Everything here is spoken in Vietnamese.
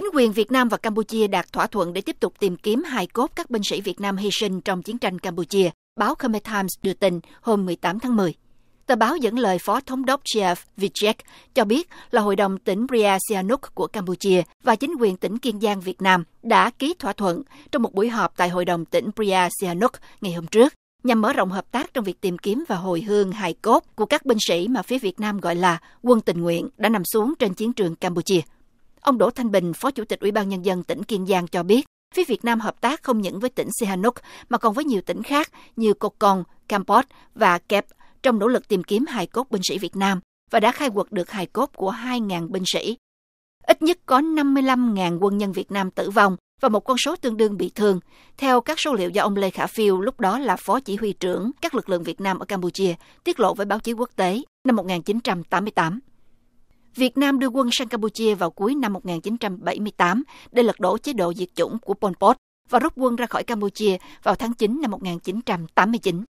Chính quyền Việt Nam và Campuchia đạt thỏa thuận để tiếp tục tìm kiếm hài cốt các binh sĩ Việt Nam hy sinh trong chiến tranh Campuchia, báo Khmer Times đưa tin hôm 18 tháng 10. Tờ báo dẫn lời Phó Thống đốc Jeff Vichek cho biết là Hội đồng tỉnh Bria Sihanouk của Campuchia và chính quyền tỉnh Kiên Giang Việt Nam đã ký thỏa thuận trong một buổi họp tại Hội đồng tỉnh Bria Sihanouk ngày hôm trước nhằm mở rộng hợp tác trong việc tìm kiếm và hồi hương hài cốt của các binh sĩ mà phía Việt Nam gọi là quân tình nguyện đã nằm xuống trên chiến trường Campuchia. Ông Đỗ Thanh Bình, Phó Chủ tịch Ủy ban Nhân dân tỉnh Kiên Giang cho biết, phía Việt Nam hợp tác không những với tỉnh Sihanouk mà còn với nhiều tỉnh khác như Cột Còn, Campot và Kep trong nỗ lực tìm kiếm hài cốt binh sĩ Việt Nam và đã khai quật được hài cốt của 2.000 binh sĩ. Ít nhất có 55.000 quân nhân Việt Nam tử vong và một con số tương đương bị thương, theo các số liệu do ông Lê Khả Phiêu lúc đó là phó chỉ huy trưởng các lực lượng Việt Nam ở Campuchia tiết lộ với báo chí quốc tế năm 1988. Việt Nam đưa quân sang Campuchia vào cuối năm 1978 để lật đổ chế độ diệt chủng của Pol Pot và rút quân ra khỏi Campuchia vào tháng 9 năm 1989.